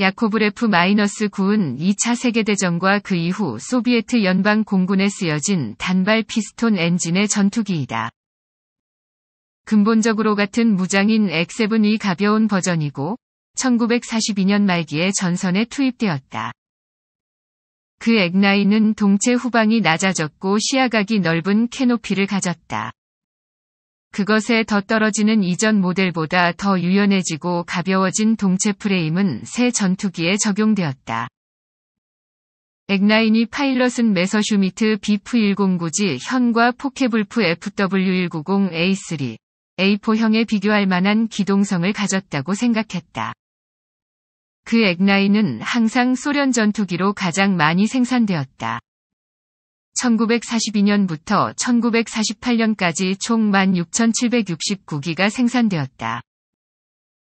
야코브레프 마이너스 9은 2차 세계대전과 그 이후 소비에트 연방 공군에 쓰여진 단발 피스톤 엔진의 전투기이다. 근본적으로 같은 무장인 x 7이 가벼운 버전이고 1942년 말기에 전선에 투입되었다. 그 액나이는 동체 후방이 낮아졌고 시야각이 넓은 캐노피를 가졌다. 그것에 더떨어지는 이전 모델보다 더 유연해지고 가벼워진 동체 프레임은 새 전투기에 적용되었다. 엑나인이 파일럿은 메서슈미트 b 프1 0 9 g 현과 포케불프 FW190A3, A4형에 비교할 만한 기동성을 가졌다고 생각했다. 그엑나이는 항상 소련 전투기로 가장 많이 생산되었다. 1942년부터 1948년까지 총 16,769기가 생산되었다.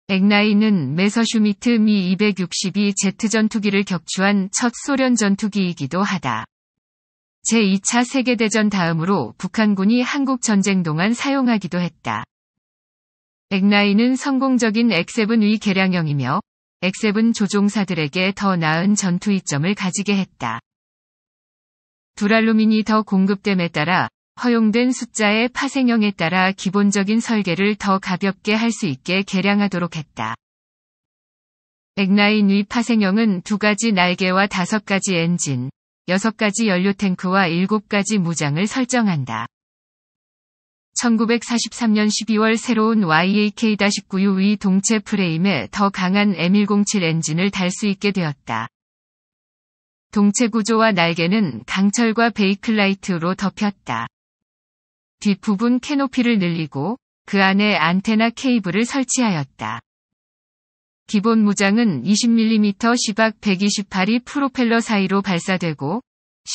엑나이는 메서슈미트 미262 제트 전투기를 격추한 첫 소련 전투기이기도 하다. 제2차 세계대전 다음으로 북한군이 한국 전쟁 동안 사용하기도 했다. 엑나이는 성공적인 x 7위 개량형이며 X7 조종사들에게 더 나은 전투 이점을 가지게 했다. 두랄루민이더 공급됨에 따라 허용된 숫자의 파생형에 따라 기본적인 설계를 더 가볍게 할 수 있게 개량하도록 했다. 액라인 위 파생형은 두 가지 날개와 다섯 가지 엔진, 여섯 가지 연료 탱크와 일곱 가지 무장을 설정한다. 1943년 12월 새로운 YAK-9U 위 동체 프레임에 더 강한 M107 엔진을 달 수 있게 되었다. 동체 구조와 날개는 강철과 베이클라이트로 덮였다. 뒷부분 캐노피를 늘리고 그 안에 안테나 케이블을 설치하였다. 기본 무장은 20mm 시박 128이 프로펠러 사이로 발사되고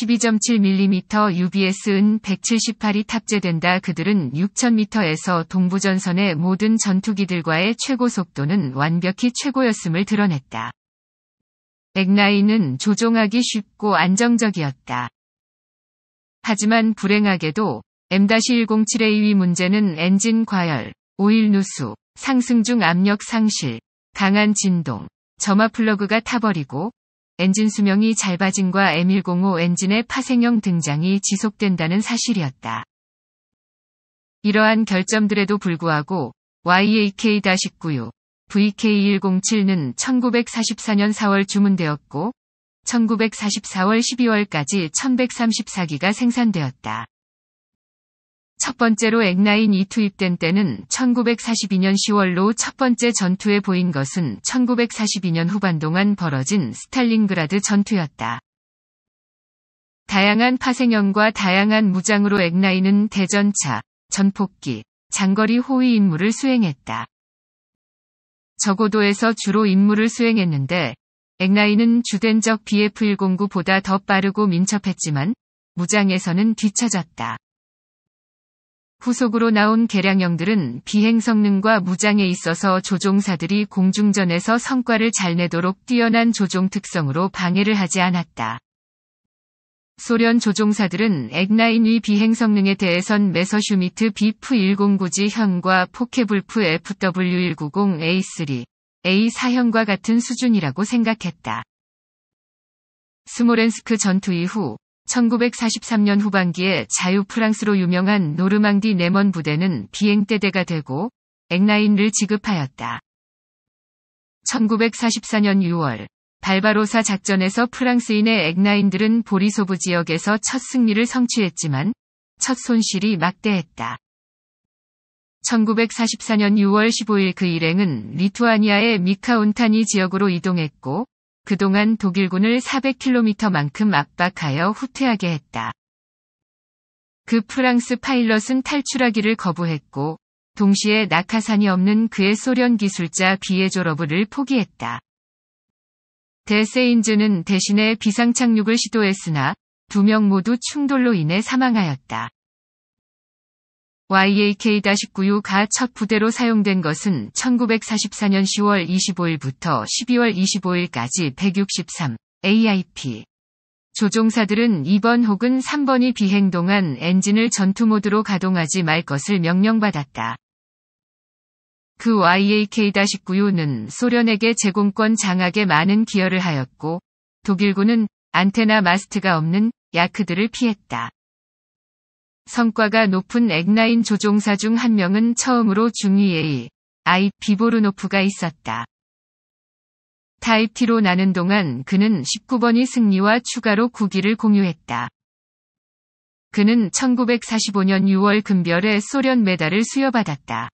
12.7mm UBS은 178이 탑재된다. 그들은 6,000m에서 동부전선의 모든 전투기들과의 최고 속도는 완벽히 최고였음을 드러냈다. 백나이는 조종하기 쉽고 안정적이었다. 하지만 불행하게도 m 1 0 7 a 위 문제는 엔진 과열, 오일 누수, 상승 중 압력 상실, 강한 진동, 점화 플러그가 타버리고 엔진 수명이 짧아진과 M105 엔진의 파생형 등장이 지속된다는 사실이었다. 이러한 결점들에도 불구하고 YAK-19U VK107는 1944년 4월 주문되었고 1944월 12월까지 1134기가 생산되었다. 첫 번째로 액9이 투입된 때는 1942년 10월로 첫 번째 전투에 보인 것은 1942년 후반 동안 벌어진 스탈린그라드 전투였다. 다양한 파생형과 다양한 무장으로 액9은 대전차, 전폭기, 장거리 호위 임무를 수행했다. 적어도에서 주로 임무를 수행했는데 엑라인은 주된적 BF-109보다 더 빠르고 민첩했지만 무장에서는 뒤처졌다. 후속으로 나온 계량형들은 비행 성능과 무장에 있어서 조종사들이 공중전에서 성과를 잘 내도록 뛰어난 조종 특성으로 방해를 하지 않았다. 소련 조종사들은 액인위 비행 성능에 대해선 메서슈미트 b 프1 0 9 g 형과 포케불프 FW190A3, A4형과 같은 수준이라고 생각했다. 스모렌스크 전투 이후 1943년 후반기에 자유 프랑스로 유명한 노르망디 네먼 부대는 비행대대가 되고 액인을 지급하였다. 1944년 6월 발바로사 작전에서 프랑스인의 액나인들은 보리소부 지역에서 첫 승리를 성취했지만 첫 손실이 막대했다. 1944년 6월 15일 그 일행은 리투아니아의 미카운타니 지역으로 이동했고 그동안 독일군을 400km만큼 압박하여 후퇴하게 했다. 그 프랑스 파일럿은 탈출하기를 거부했고 동시에 낙하산이 없는 그의 소련 기술자 비에조러브를 포기했다. 델세인즈는 대신에 비상착륙을 시도했으나 두 명 모두 충돌로 인해 사망하였다. YAK-19U 가첫 부대로 사용된 것은 1944년 10월 25일부터 12월 25일까지 163 AIP 조종사들은 2번 혹은 3번이 비행 동안 엔진을 전투 모드로 가동하지 말 것을 명령받았다. 그 YAK-19U는 소련에게 제공권 장악에 많은 기여를 하였고 독일군은 안테나 마스트가 없는 야크들을 피했다. 성과가 높은 액나인 조종사 중 한 명은 처음으로 중위에 아이 비보르노프가 있었다. 타이티로 나는 동안 그는 19번이 승리와 추가로 9기를 공유했다. 그는 1945년 6월 금별에 소련 메달을 수여받았다.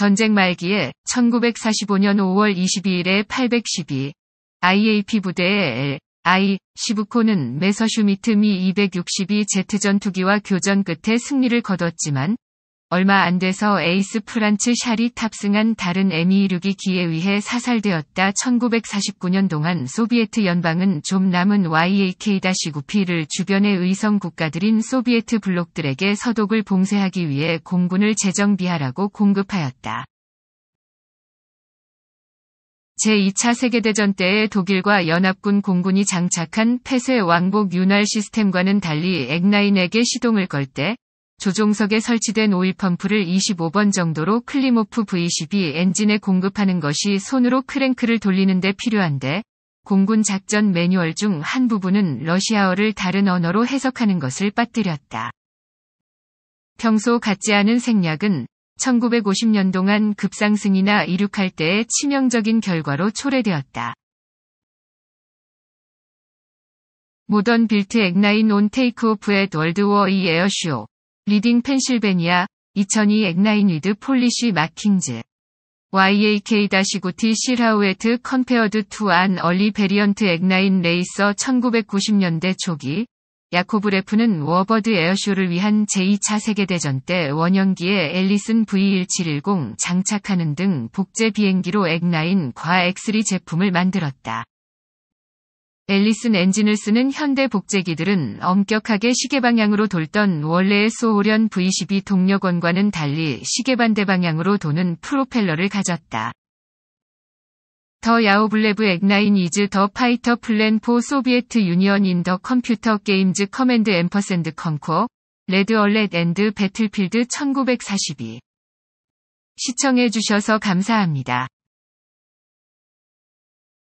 전쟁 말기에 1945년 5월 22일에 812 IAP 부대의 L, I, 시부코는 메서슈미트 미 262 제트 전투기와 교전 끝에 승리를 거뒀지만 얼마 안 돼서 에이스 프란츠 샤리 탑승한 다른 에미르기 기에 의해 사살되었다. 1949년 동안 소비에트 연방은 좀 남은 YAK-9P를 주변의 의성 국가들인 소비에트 블록들에게 서독을 봉쇄하기 위해 공군을 재정비하라고 공급하였다. 제2차 세계대전 때에 독일과 연합군 공군이 장착한 폐쇄 왕복 윤활 시스템과는 달리 액인에게 시동을 걸때 조종석에 설치된 오일 펌프를 25번 정도로 클림오프 V12 엔진에 공급하는 것이 손으로 크랭크를 돌리는 데 필요한데 공군 작전 매뉴얼 중 한 부분은 러시아어를 다른 언어로 해석하는 것을 빠뜨렸다. 평소 같지 않은 생략은 1950년 동안 급상승이나 이륙할 때의 치명적인 결과로 초래되었다. 모던 빌트 액나인 온 테이크오프의 월드워 이 에어쇼 리딩 펜실베니아 2002 엑나인 위드 폴리쉬 마킹즈 YAK-9T 실하우에트 컨페어드 투 안 얼리 베리언트 엑나인 레이서 1990년대 초기 야코브 레프는 워버드 에어쇼를 위한 제2차 세계대전 때 원형기에 앨리슨 V1710 장착하는 등 복제 비행기로 엑나인 과 X3 제품을 만들었다. 앨리슨 엔진을 쓰는 현대 복제기들은 엄격하게 시계 방향으로 돌던 원래의 소호련 V12 동력원과는 달리 시계 반대 방향으로 도는 프로펠러를 가졌다. 더 야오블레브 액나인 이즈 더 파이터 플랜 포 소비에트 유니언 인 더 컴퓨터 게임즈 커맨드 앰퍼센드 컨코 레드 얼렛 앤드 배틀필드 1942 시청해주셔서 감사합니다.